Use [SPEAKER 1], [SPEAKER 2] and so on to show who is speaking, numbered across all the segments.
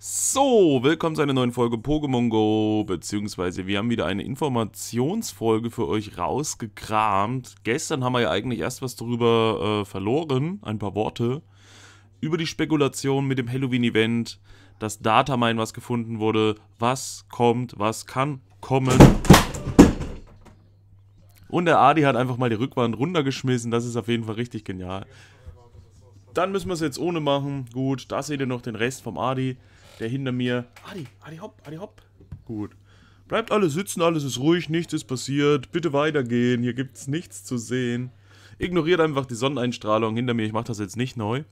[SPEAKER 1] So, willkommen zu einer neuen Folge Pokémon Go, beziehungsweise wir haben wieder eine Informationsfolge für euch rausgekramt. Gestern haben wir ja eigentlich erst was darüber äh, verloren, ein paar Worte, über die Spekulation mit dem Halloween-Event, das Datamine was gefunden wurde, was kommt, was kann kommen. Und der Adi hat einfach mal die Rückwand runtergeschmissen, das ist auf jeden Fall richtig genial. Dann müssen wir es jetzt ohne machen. Gut, da seht ihr noch den Rest vom Adi. Der hinter mir. Adi, Adi hopp, Adi hopp. Gut. Bleibt alle sitzen, alles ist ruhig, nichts ist passiert. Bitte weitergehen, hier gibt es nichts zu sehen. Ignoriert einfach die Sonneneinstrahlung hinter mir, ich mache das jetzt nicht neu.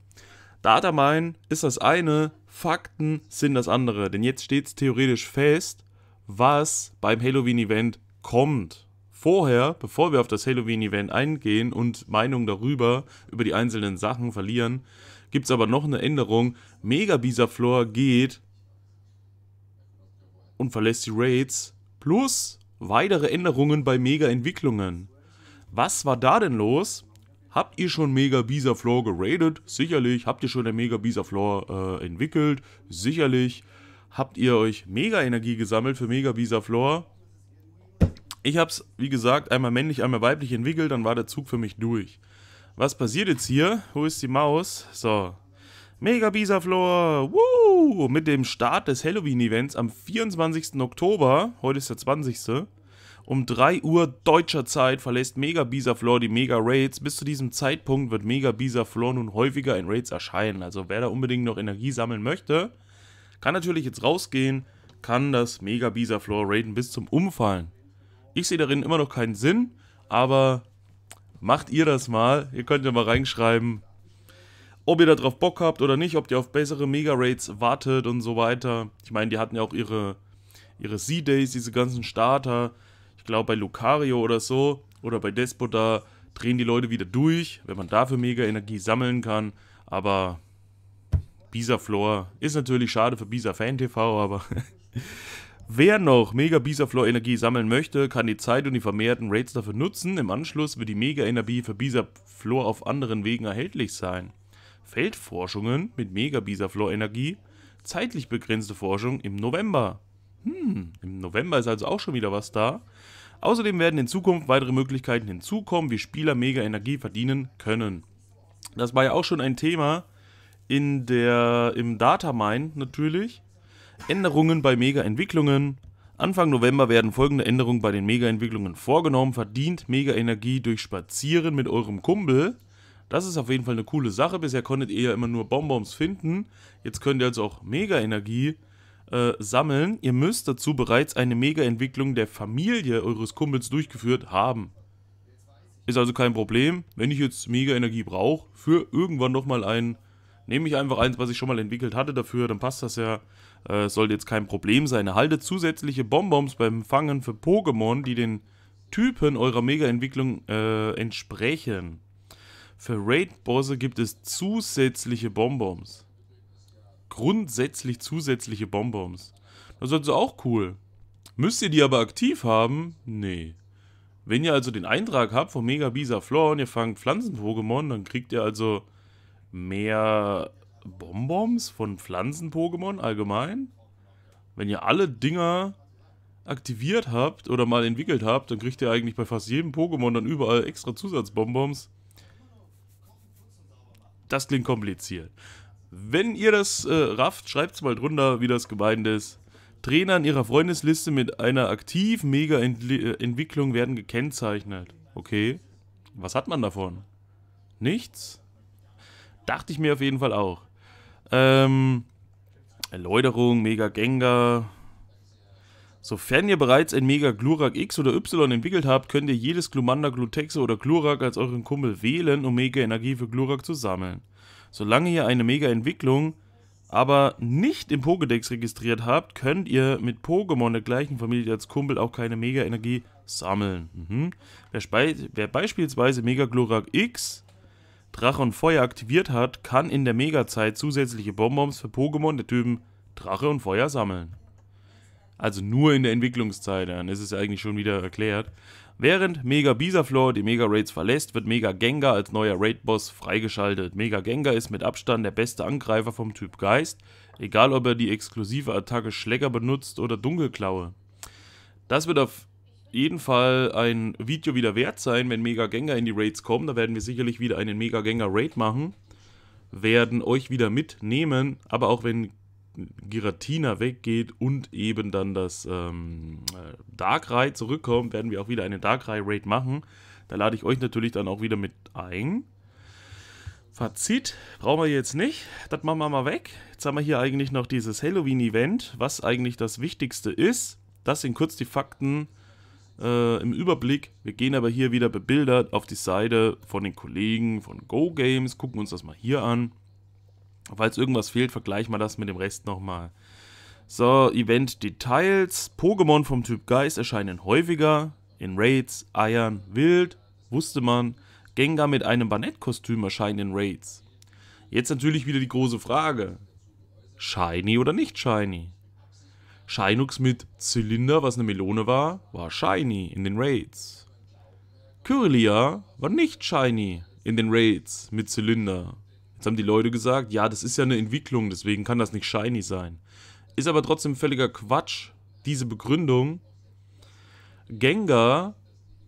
[SPEAKER 1] Datamine ist das eine, Fakten sind das andere. Denn jetzt steht es theoretisch fest, was beim Halloween-Event kommt. Vorher, bevor wir auf das Halloween-Event eingehen und Meinung darüber, über die einzelnen Sachen verlieren, gibt es aber noch eine Änderung. Mega Bisaflor geht und verlässt die Raids. Plus weitere Änderungen bei Mega-Entwicklungen. Was war da denn los? Habt ihr schon Mega Bisaflor geradet? Sicherlich. Habt ihr schon der Mega Bisaflor äh, entwickelt? Sicherlich. Habt ihr euch Mega Energie gesammelt für Mega Bisaflor? Ich hab's, wie gesagt, einmal männlich, einmal weiblich entwickelt, dann war der Zug für mich durch. Was passiert jetzt hier? Wo ist die Maus? So. Mega Bisaflor! Woo! Mit dem Start des Halloween-Events am 24. Oktober, heute ist der 20. Um 3 Uhr deutscher Zeit verlässt Mega Bisaflor die Mega Raids. Bis zu diesem Zeitpunkt wird Mega Bisaflor nun häufiger in Raids erscheinen. Also wer da unbedingt noch Energie sammeln möchte, kann natürlich jetzt rausgehen, kann das Mega Bisaflor raiden bis zum Umfallen. Ich sehe darin immer noch keinen Sinn, aber Macht ihr das mal. Ihr könnt ja mal reinschreiben, ob ihr darauf Bock habt oder nicht, ob ihr auf bessere Mega-Rates wartet und so weiter. Ich meine, die hatten ja auch ihre, ihre C-Days, diese ganzen Starter. Ich glaube, bei Lucario oder so oder bei Despot, da drehen die Leute wieder durch, wenn man dafür Mega-Energie sammeln kann. Aber Bisa Floor ist natürlich schade für Bisa Fan TV, aber Wer noch Mega Bisaflor Energie sammeln möchte, kann die Zeit und die vermehrten Rates dafür nutzen. Im Anschluss wird die Mega Energie für Bisaflor auf anderen Wegen erhältlich sein. Feldforschungen mit Mega Bisaflor Energie, zeitlich begrenzte Forschung im November. Hm, im November ist also auch schon wieder was da. Außerdem werden in Zukunft weitere Möglichkeiten hinzukommen, wie Spieler Mega Energie verdienen können. Das war ja auch schon ein Thema in der, im Datamine natürlich. Änderungen bei Mega-Entwicklungen. Anfang November werden folgende Änderungen bei den Mega-Entwicklungen vorgenommen. Verdient Mega-Energie durch Spazieren mit eurem Kumpel. Das ist auf jeden Fall eine coole Sache. Bisher konntet ihr ja immer nur Bonbons finden. Jetzt könnt ihr also auch Mega-Energie äh, sammeln. Ihr müsst dazu bereits eine Mega-Entwicklung der Familie eures Kumpels durchgeführt haben. Ist also kein Problem, wenn ich jetzt Mega-Energie brauche, für irgendwann nochmal einen nehme ich einfach eins, was ich schon mal entwickelt hatte dafür, dann passt das ja. Äh, sollte jetzt kein Problem sein. Erhaltet zusätzliche Bonbons beim Fangen für Pokémon, die den Typen eurer Mega-Entwicklung äh, entsprechen. Für Raid-Bosse gibt es zusätzliche Bonbons. Grundsätzlich zusätzliche Bonbons. Das ist also auch cool. Müsst ihr die aber aktiv haben? Nee. Wenn ihr also den Eintrag habt von Mega Bisa Flor und ihr fangt Pflanzen-Pokémon, dann kriegt ihr also mehr Bonbons von Pflanzen-Pokémon allgemein. Wenn ihr alle Dinger aktiviert habt oder mal entwickelt habt, dann kriegt ihr eigentlich bei fast jedem Pokémon dann überall extra Zusatzbonbons. Das klingt kompliziert. Wenn ihr das äh, rafft, schreibt es mal drunter, wie das gemeint ist. Trainer in ihrer Freundesliste mit einer aktiv mega äh, Entwicklung werden gekennzeichnet. Okay. Was hat man davon? Nichts? Dachte ich mir auf jeden Fall auch. Ähm, Erläuterung, Mega Gengar. Sofern ihr bereits ein Mega Glurak X oder Y entwickelt habt, könnt ihr jedes Glumanda, Glutexe oder Glurak als euren Kumpel wählen, um Mega Energie für Glurak zu sammeln. Solange ihr eine Mega Entwicklung aber nicht im Pokédex registriert habt, könnt ihr mit Pokémon der gleichen Familie als Kumpel auch keine Mega Energie sammeln. Mhm. Wer, wer, beispielsweise Mega Glurak X Drache und Feuer aktiviert hat, kann in der Mega-Zeit zusätzliche Bonbons für Pokémon der Typen Drache und Feuer sammeln. Also nur in der Entwicklungszeit, dann ist es eigentlich schon wieder erklärt. Während Mega Bisaflor die Mega Raids verlässt, wird Mega Gengar als neuer Raid-Boss freigeschaltet. Mega Gengar ist mit Abstand der beste Angreifer vom Typ Geist, egal ob er die exklusive Attacke Schlecker benutzt oder Dunkelklaue. Das wird auf jeden Fall ein Video wieder wert sein, wenn Mega Gänger in die Raids kommen. Da werden wir sicherlich wieder einen Mega Gänger Raid machen. Werden euch wieder mitnehmen, aber auch wenn Giratina weggeht und eben dann das ähm, äh, Darkrai zurückkommt, werden wir auch wieder einen Darkrai Raid machen. Da lade ich euch natürlich dann auch wieder mit ein. Fazit brauchen wir jetzt nicht. Das machen wir mal weg. Jetzt haben wir hier eigentlich noch dieses Halloween-Event, was eigentlich das Wichtigste ist. Das sind kurz die Fakten äh, im Überblick. Wir gehen aber hier wieder bebildert auf die Seite von den Kollegen von Go Games, gucken uns das mal hier an. Falls irgendwas fehlt, vergleichen wir das mit dem Rest nochmal. So, Event Details. Pokémon vom Typ Geist erscheinen häufiger. In Raids, Eiern, Wild, wusste man. Gengar mit einem Banettkostüm erscheinen in Raids. Jetzt natürlich wieder die große Frage. Shiny oder nicht shiny? Shinux mit Zylinder, was eine Melone war, war shiny in den Raids. Kyrillia war nicht shiny in den Raids mit Zylinder. Jetzt haben die Leute gesagt, ja, das ist ja eine Entwicklung, deswegen kann das nicht shiny sein. Ist aber trotzdem völliger Quatsch, diese Begründung. Gengar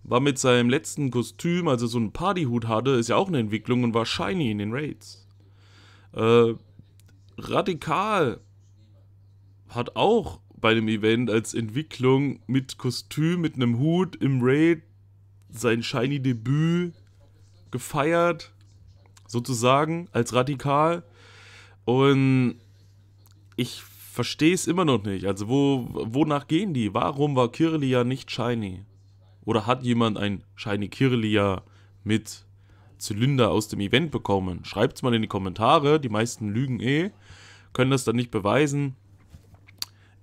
[SPEAKER 1] war mit seinem letzten Kostüm, also so einen Partyhut hatte, ist ja auch eine Entwicklung und war shiny in den Raids. Äh, Radikal hat auch bei dem Event als Entwicklung mit Kostüm, mit einem Hut im Raid sein shiny Debüt gefeiert, sozusagen, als radikal. Und ich verstehe es immer noch nicht. Also, wo, wonach gehen die? Warum war Kirlia nicht shiny? Oder hat jemand ein shiny Kirlia mit Zylinder aus dem Event bekommen? Schreibt es mal in die Kommentare. Die meisten lügen eh, können das dann nicht beweisen.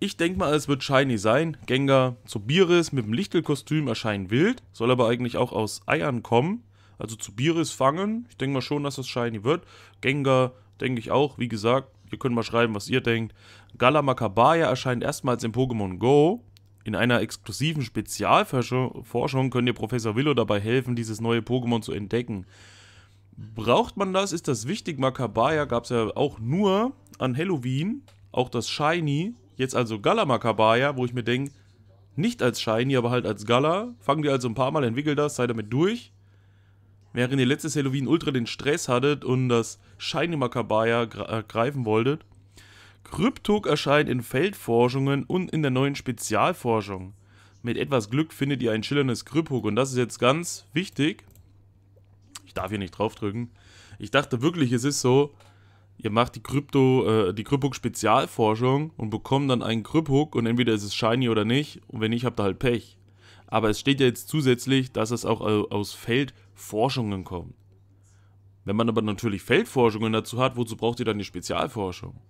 [SPEAKER 1] Ich denke mal, es wird shiny sein. Gengar Zobiris mit dem Lichtelkostüm erscheinen wild, soll aber eigentlich auch aus Eiern kommen. Also Zobiris fangen. Ich denke mal schon, dass das shiny wird. Gengar denke ich auch, wie gesagt. Ihr könnt mal schreiben, was ihr denkt. Galamakabaya erscheint erstmals in Pokémon Go. In einer exklusiven Spezialforschung könnt ihr Professor Willow dabei helfen, dieses neue Pokémon zu entdecken. Braucht man das? Ist das wichtig? Makabaya gab es ja auch nur an Halloween. Auch das Shiny Jetzt also Gala Makabaya, wo ich mir denke, nicht als Shiny, aber halt als Gala. Fangen wir also ein paar Mal, entwickelt das, seid damit durch. Während ihr letztes Halloween Ultra den Stress hattet und das Shiny Makabaya äh, greifen wolltet. Kryptok erscheint in Feldforschungen und in der neuen Spezialforschung. Mit etwas Glück findet ihr ein schillerndes Kryphook und das ist jetzt ganz wichtig. Ich darf hier nicht draufdrücken. Ich dachte wirklich, es ist so, ihr macht die Krypto, äh, die Kryphook-Spezialforschung und bekommt dann einen Kryphook und entweder ist es shiny oder nicht und wenn nicht, habt ihr halt Pech. Aber es steht ja jetzt zusätzlich, dass es auch äh, aus Feldforschungen kommt. Wenn man aber natürlich Feldforschungen dazu hat, wozu braucht ihr dann die Spezialforschung?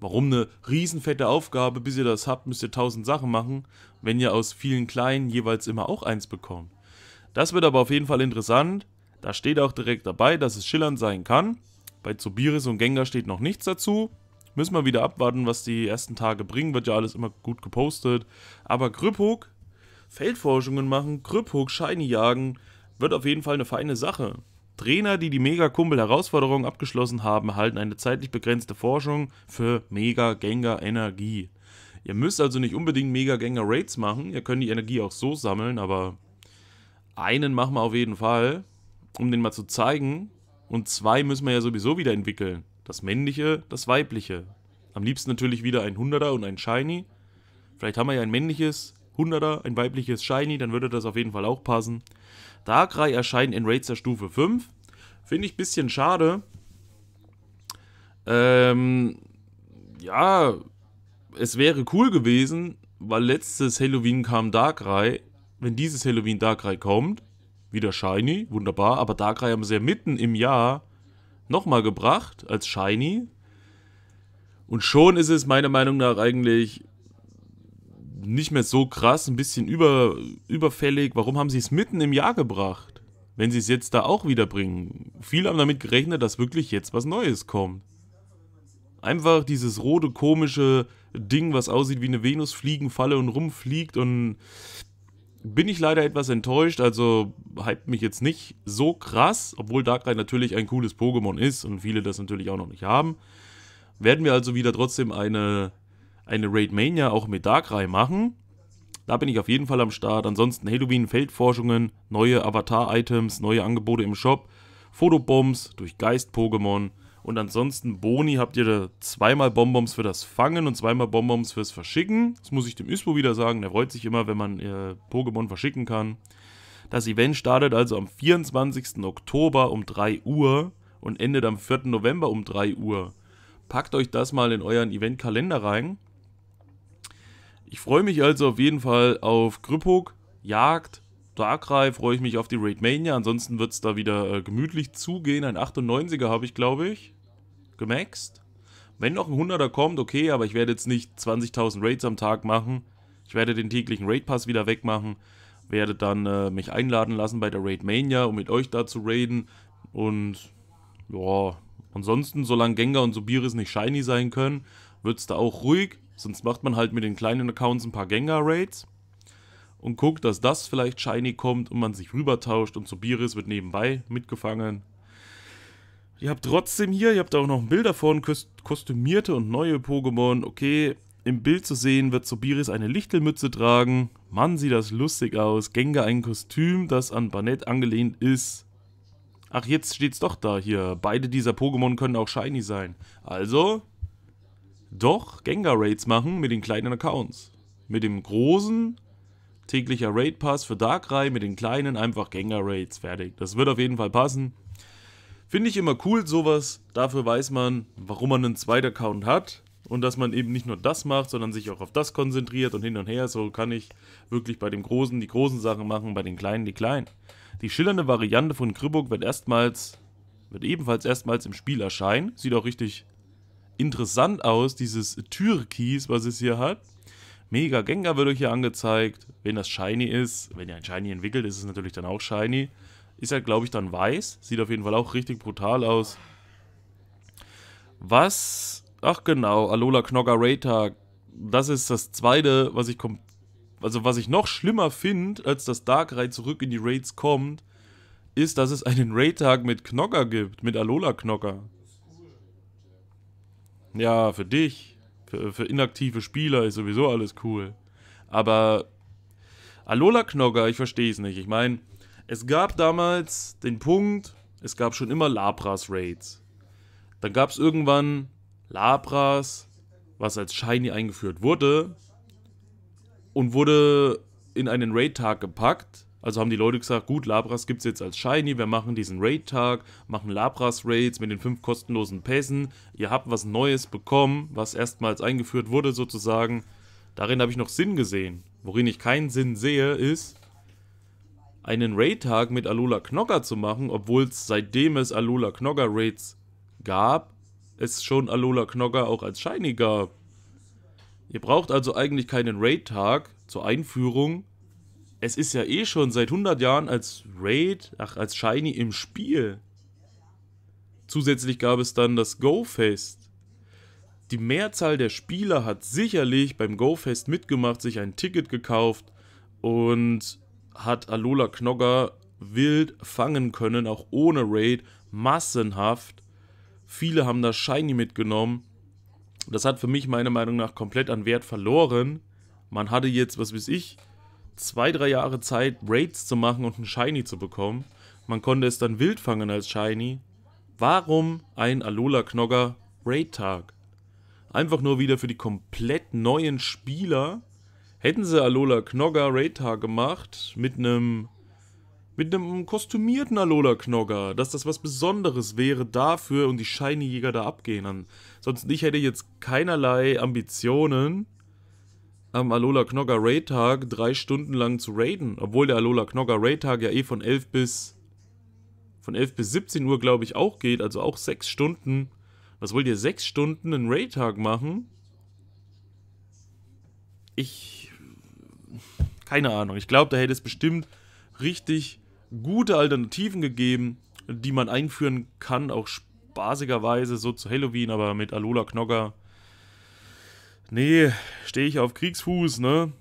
[SPEAKER 1] Warum eine riesenfette Aufgabe, bis ihr das habt, müsst ihr tausend Sachen machen, wenn ihr aus vielen kleinen jeweils immer auch eins bekommt. Das wird aber auf jeden Fall interessant. Da steht auch direkt dabei, dass es schillernd sein kann. Bei Zubiris und Gengar steht noch nichts dazu. Müssen wir wieder abwarten, was die ersten Tage bringen. Wird ja alles immer gut gepostet. Aber Grüpphook, Feldforschungen machen, Grüpphook, Shiny jagen, wird auf jeden Fall eine feine Sache. Trainer, die die Mega-Kumpel-Herausforderung abgeschlossen haben, erhalten eine zeitlich begrenzte Forschung für Mega-Gänger-Energie. Ihr müsst also nicht unbedingt Mega-Gänger-Raids machen. Ihr könnt die Energie auch so sammeln, aber einen machen wir auf jeden Fall, um den mal zu zeigen, und zwei müssen wir ja sowieso wieder entwickeln. Das männliche, das weibliche. Am liebsten natürlich wieder ein 100er und ein Shiny. Vielleicht haben wir ja ein männliches 100er, ein weibliches Shiny, dann würde das auf jeden Fall auch passen. Darkrai erscheint in Raids der Stufe 5. Finde ich ein bisschen schade. Ähm, ja, es wäre cool gewesen, weil letztes Halloween kam Darkrai. Wenn dieses Halloween Darkrai kommt, wieder Shiny, wunderbar. Aber Darkrai haben sie ja mitten im Jahr nochmal gebracht als Shiny. Und schon ist es meiner Meinung nach eigentlich nicht mehr so krass, ein bisschen über, überfällig. Warum haben sie es mitten im Jahr gebracht? Wenn sie es jetzt da auch wieder bringen. Viele haben damit gerechnet, dass wirklich jetzt was Neues kommt. Einfach dieses rote, komische Ding, was aussieht wie eine Venusfliegenfalle und rumfliegt und bin ich leider etwas enttäuscht, also hypt mich jetzt nicht so krass, obwohl Darkrai natürlich ein cooles Pokémon ist und viele das natürlich auch noch nicht haben. Werden wir also wieder trotzdem eine, eine Raid Mania auch mit Darkrai machen. Da bin ich auf jeden Fall am Start. Ansonsten Halloween, Feldforschungen, neue Avatar-Items, neue Angebote im Shop, Fotobombs durch Geist-Pokémon, und ansonsten Boni habt ihr da zweimal Bonbons für das Fangen und zweimal Bonbons fürs Verschicken. Das muss ich dem Ispo wieder sagen. Der freut sich immer, wenn man äh, Pokémon verschicken kann. Das Event startet also am 24. Oktober um 3 Uhr und endet am 4. November um 3 Uhr. Packt euch das mal in euren Eventkalender rein. Ich freue mich also auf jeden Fall auf Grüppog, Jagd, Darkrai freue ich mich auf die Raid Mania. Ansonsten wird es da wieder äh, gemütlich zugehen. Ein 98er habe ich, glaube ich, gemaxt. Wenn noch ein 100er kommt, okay, aber ich werde jetzt nicht 20.000 Raids am Tag machen. Ich werde den täglichen Raid-Pass wieder wegmachen. Werde dann äh, mich einladen lassen bei der Raid Mania, um mit euch da zu raiden. Und ja, ansonsten, solange Gengar und Subiris nicht shiny sein können, wird es da auch ruhig. Sonst macht man halt mit den kleinen Accounts ein paar Gengar-Raids und guckt, dass das vielleicht shiny kommt und man sich rübertauscht und Sobiris wird nebenbei mitgefangen. Ihr habt trotzdem hier, ihr habt auch noch ein Bild davon, kostümierte und neue Pokémon. Okay, im Bild zu sehen wird Sobiris eine Lichtelmütze tragen. Mann, sieht das lustig aus. Gengar ein Kostüm, das an Banett angelehnt ist. Ach, jetzt steht's doch da hier. Beide dieser Pokémon können auch shiny sein. Also, doch Gengar-Raids machen mit den kleinen Accounts. Mit dem großen täglicher Raid Pass für Darkrai mit den kleinen, einfach Gänger raids fertig. Das wird auf jeden Fall passen. Finde ich immer cool sowas, dafür weiß man, warum man einen Zweit-Account hat und dass man eben nicht nur das macht, sondern sich auch auf das konzentriert und hin und her. So kann ich wirklich bei dem Großen die großen Sachen machen, bei den Kleinen die Kleinen. Die schillernde Variante von Kribbuk wird erstmals, wird ebenfalls erstmals im Spiel erscheinen. Sieht auch richtig interessant aus, dieses Türkies, was es hier hat. Mega Gengar wird euch hier angezeigt. Wenn das Shiny ist, wenn ihr ein Shiny entwickelt, ist es natürlich dann auch Shiny. Ist halt, glaube ich, dann weiß. Sieht auf jeden Fall auch richtig brutal aus. Was? Ach genau, Alola Knoggerata. Das ist das zweite, was ich also was ich noch schlimmer finde, als dass Darkrai zurück in die Raids kommt, ist, dass es einen Raid-Tag mit Knocker gibt, mit Alola Knocker. Ja, für dich. Für, für inaktive Spieler ist sowieso alles cool. Aber Alola Knogger, ich verstehe es nicht. Ich meine, es gab damals den Punkt, es gab schon immer Labras-Raids. Dann gab es irgendwann Labras, was als Shiny eingeführt wurde und wurde in einen Raid-Tag gepackt also haben die Leute gesagt, gut, Labras gibt es jetzt als Shiny, wir machen diesen Raid-Tag, machen Labras-Raids mit den fünf kostenlosen Pässen. Ihr habt was Neues bekommen, was erstmals eingeführt wurde sozusagen. Darin habe ich noch Sinn gesehen. Worin ich keinen Sinn sehe, ist, einen Raid-Tag mit Alola Knocker zu machen, obwohl es seitdem es Alola Knocker Raids gab, es schon Alola Knocker auch als Shiny gab. Ihr braucht also eigentlich keinen Raid-Tag zur Einführung, es ist ja eh schon seit 100 Jahren als Raid, ach, als Shiny im Spiel. Zusätzlich gab es dann das Go-Fest. Die Mehrzahl der Spieler hat sicherlich beim Go-Fest mitgemacht, sich ein Ticket gekauft und hat Alola Knogger wild fangen können, auch ohne Raid, massenhaft. Viele haben das Shiny mitgenommen. Das hat für mich meiner Meinung nach komplett an Wert verloren. Man hatte jetzt, was weiß ich, zwei, drei Jahre Zeit, Raids zu machen und ein Shiny zu bekommen. Man konnte es dann wild fangen als Shiny. Warum ein Alola Knogger Raid-Tag? Einfach nur wieder für die komplett neuen Spieler. Hätten sie Alola Knogger Raid-Tag gemacht mit einem mit einem kostümierten Alola Knogger, dass das was Besonderes wäre dafür und die Shiny Jäger da abgehen. Ansonsten ich hätte jetzt keinerlei Ambitionen am Alola Knogger Raid Tag drei Stunden lang zu raiden, obwohl der Alola Knogger Raid Tag ja eh von 11 bis von 11 bis 17 Uhr glaube ich auch geht, also auch sechs Stunden. Was wollt ihr sechs Stunden einen Raid Tag machen? Ich keine Ahnung. Ich glaube, da hätte es bestimmt richtig gute Alternativen gegeben, die man einführen kann, auch spaßigerweise so zu Halloween, aber mit Alola Knogger Nee, stehe ich auf Kriegsfuß, ne?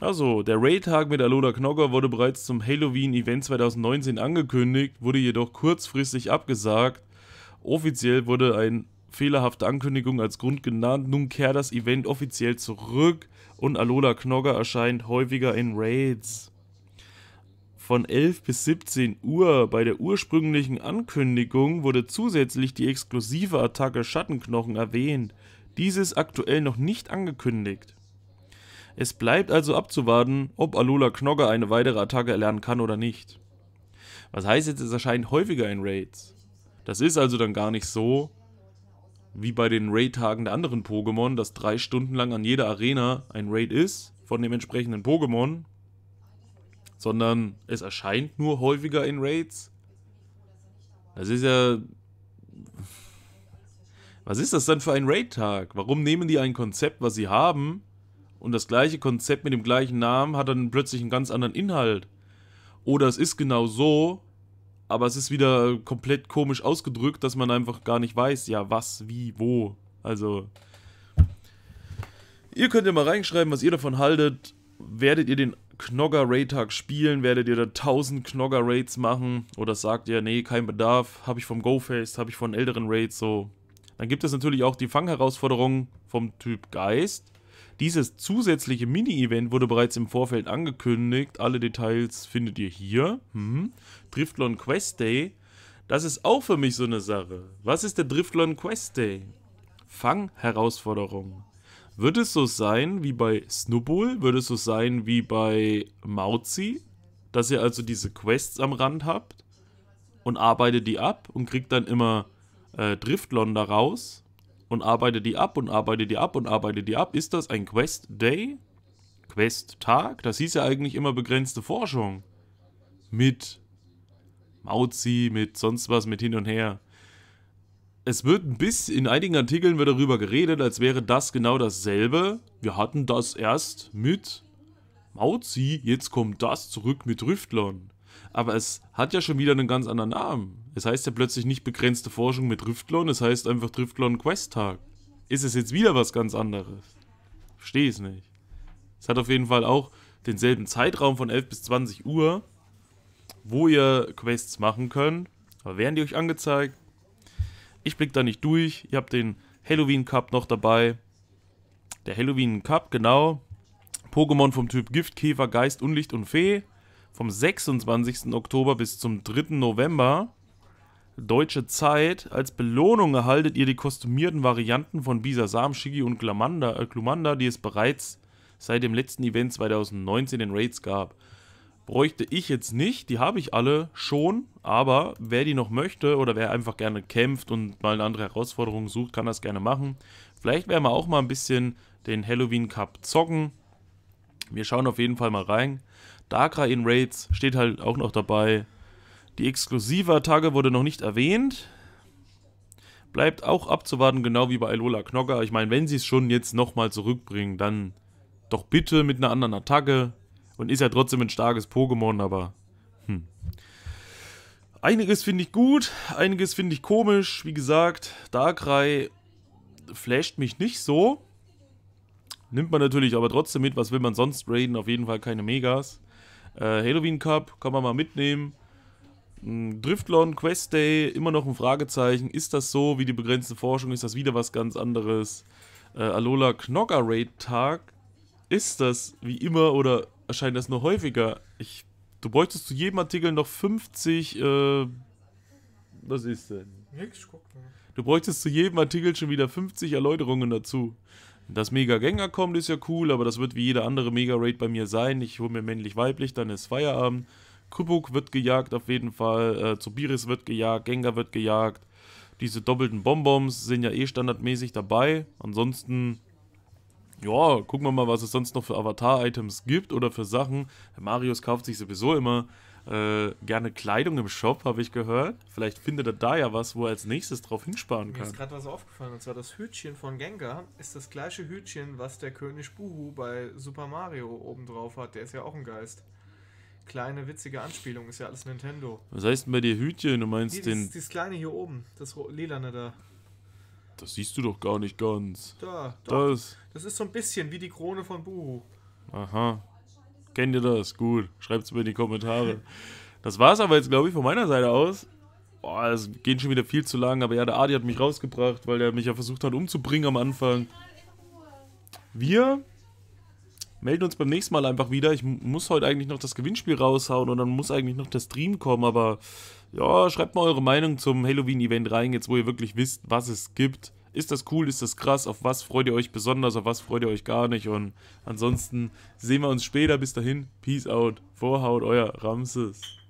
[SPEAKER 1] Also, der Raid-Tag mit Alola Knogger wurde bereits zum Halloween-Event 2019 angekündigt, wurde jedoch kurzfristig abgesagt. Offiziell wurde eine fehlerhafte Ankündigung als Grund genannt, nun kehrt das Event offiziell zurück und Alola Knogger erscheint häufiger in Raids. Von 11 bis 17 Uhr bei der ursprünglichen Ankündigung wurde zusätzlich die exklusive Attacke Schattenknochen erwähnt. Dieses aktuell noch nicht angekündigt. Es bleibt also abzuwarten, ob Alola Knogger eine weitere Attacke erlernen kann oder nicht. Was heißt jetzt, es erscheint häufiger in Raids. Das ist also dann gar nicht so, wie bei den Raid-Tagen der anderen Pokémon, dass drei Stunden lang an jeder Arena ein Raid ist von dem entsprechenden Pokémon, sondern es erscheint nur häufiger in Raids. Das ist ja was ist das denn für ein Raid-Tag? Warum nehmen die ein Konzept, was sie haben, und das gleiche Konzept mit dem gleichen Namen hat dann plötzlich einen ganz anderen Inhalt? Oder es ist genau so, aber es ist wieder komplett komisch ausgedrückt, dass man einfach gar nicht weiß, ja, was, wie, wo. Also, ihr könnt ja mal reinschreiben, was ihr davon haltet. Werdet ihr den Knogger Raid Tag spielen? Werdet ihr da 1000 Knogger Raids machen? Oder sagt ihr, nee, kein Bedarf, habe ich vom go GoFest, habe ich von älteren Raids so. Dann gibt es natürlich auch die Fangherausforderung vom Typ Geist. Dieses zusätzliche Mini-Event wurde bereits im Vorfeld angekündigt. Alle Details findet ihr hier. Hm. Driftlon Quest Day. Das ist auch für mich so eine Sache. Was ist der Driftlon Quest Day? Fangherausforderung. Wird es so sein wie bei Snowball? Wird es so sein wie bei Mauzi? Dass ihr also diese Quests am Rand habt und arbeitet die ab und kriegt dann immer äh, da raus und arbeite die ab und arbeite die ab und arbeite die ab. Ist das ein Quest-Day? Quest-Tag? Das hieß ja eigentlich immer begrenzte Forschung. Mit Mauzi, mit sonst was, mit hin und her. Es wird ein bisschen, in einigen Artikeln wird darüber geredet, als wäre das genau dasselbe. Wir hatten das erst mit Mauzi, jetzt kommt das zurück mit Driftlon. Aber es hat ja schon wieder einen ganz anderen Namen. Das heißt ja plötzlich nicht begrenzte Forschung mit Driftlon, das heißt einfach Driftlon Quest-Tag. Ist es jetzt wieder was ganz anderes? Verstehe es nicht. Es hat auf jeden Fall auch denselben Zeitraum von 11 bis 20 Uhr, wo ihr Quests machen könnt. Aber werden die euch angezeigt? Ich blicke da nicht durch. Ihr habt den Halloween Cup noch dabei. Der Halloween Cup, genau. Pokémon vom Typ Gift, Käfer, Geist, Unlicht und Fee. Vom 26. Oktober bis zum 3. November. Deutsche Zeit. Als Belohnung erhaltet ihr die kostümierten Varianten von Bisasam, Sam, Shigi und Glumanda, äh, Glumanda, die es bereits seit dem letzten Event 2019 in Raids gab. Bräuchte ich jetzt nicht, die habe ich alle schon, aber wer die noch möchte oder wer einfach gerne kämpft und mal eine andere Herausforderung sucht, kann das gerne machen. Vielleicht werden wir auch mal ein bisschen den Halloween Cup zocken. Wir schauen auf jeden Fall mal rein. Dakra in Raids steht halt auch noch dabei. Die exklusive attacke wurde noch nicht erwähnt. Bleibt auch abzuwarten, genau wie bei Alola Knocker. Ich meine, wenn sie es schon jetzt nochmal zurückbringen, dann doch bitte mit einer anderen Attacke. Und ist ja trotzdem ein starkes Pokémon, aber... Hm. Einiges finde ich gut, einiges finde ich komisch. Wie gesagt, Darkrai flasht mich nicht so. Nimmt man natürlich aber trotzdem mit, was will man sonst raiden? Auf jeden Fall keine Megas. Äh, Halloween Cup kann man mal mitnehmen. Driftlon, Quest Day, immer noch ein Fragezeichen. Ist das so wie die begrenzte Forschung? Ist das wieder was ganz anderes? Äh, Alola Knocker Raid Tag. Ist das wie immer oder erscheint das nur häufiger? Ich, du bräuchtest zu jedem Artikel noch 50. Äh, was ist denn? Nix, guck mal. Du bräuchtest zu jedem Artikel schon wieder 50 Erläuterungen dazu. Das Mega-Gänger kommt, ist ja cool, aber das wird wie jeder andere Mega-Raid bei mir sein. Ich hole mir männlich-weiblich, dann ist Feierabend. Kubuk wird gejagt auf jeden Fall, äh, Zobiris wird gejagt, Gengar wird gejagt. Diese doppelten Bonbons sind ja eh standardmäßig dabei. Ansonsten, ja, gucken wir mal, was es sonst noch für Avatar-Items gibt oder für Sachen. Marius kauft sich sowieso immer äh, gerne Kleidung im Shop, habe ich gehört. Vielleicht findet er da ja was, wo er als nächstes drauf hinsparen kann. Mir ist gerade was aufgefallen, und zwar das Hütchen von Gengar ist das gleiche Hütchen, was der König Buhu bei Super Mario oben drauf hat. Der ist ja auch ein Geist kleine witzige Anspielung, ist ja alles Nintendo. Was heißt denn bei dir Hütchen? Du meinst nee, den. Dieses, dieses kleine hier oben, das lilane da. Das siehst du doch gar nicht ganz. Da, doch. Das. Das ist so ein bisschen wie die Krone von Buhu. Aha. Kennt ihr das? Gut. Schreibt es mir in die Kommentare. das war's aber jetzt, glaube ich, von meiner Seite aus. Boah, es geht schon wieder viel zu lang, aber ja, der Adi hat mich rausgebracht, weil er mich ja versucht hat umzubringen am Anfang. Wir melden uns beim nächsten Mal einfach wieder. Ich muss heute eigentlich noch das Gewinnspiel raushauen und dann muss eigentlich noch der Stream kommen, aber ja, schreibt mal eure Meinung zum Halloween-Event rein, jetzt wo ihr wirklich wisst, was es gibt. Ist das cool, ist das krass, auf was freut ihr euch besonders, auf was freut ihr euch gar nicht und ansonsten sehen wir uns später. Bis dahin, Peace out, Vorhaut, euer Ramses.